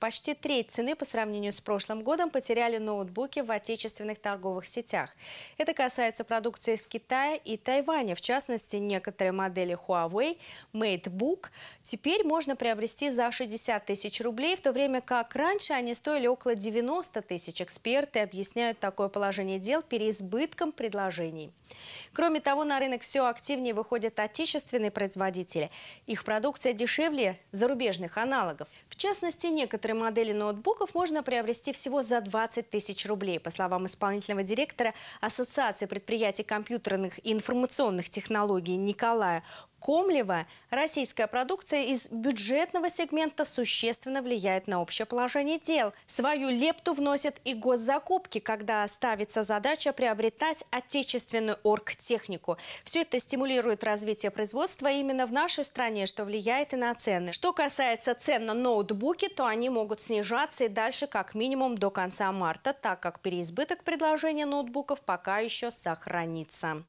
Почти треть цены по сравнению с прошлым годом потеряли ноутбуки в отечественных торговых сетях. Это касается продукции из Китая и Тайваня. В частности, некоторые модели Huawei, MateBook теперь можно приобрести за 60 тысяч рублей, в то время как раньше они стоили около 90 тысяч. Эксперты объясняют такое положение дел переизбытком предложений. Кроме того, на рынок все активнее выходят отечественные производители. Их продукция дешевле зарубежных аналогов. В частности, некоторые некоторые модели ноутбуков можно приобрести всего за 20 тысяч рублей. По словам исполнительного директора Ассоциации предприятий компьютерных и информационных технологий Николая Комлева, российская продукция из бюджетного сегмента существенно влияет на общее положение дел. Свою лепту вносят и госзакупки, когда ставится задача приобретать отечественную оргтехнику. Все это стимулирует развитие производства именно в нашей стране, что влияет и на цены. Что касается цен на ноутбуки, то они могут снижаться и дальше как минимум до конца марта, так как переизбыток предложения ноутбуков пока еще сохранится.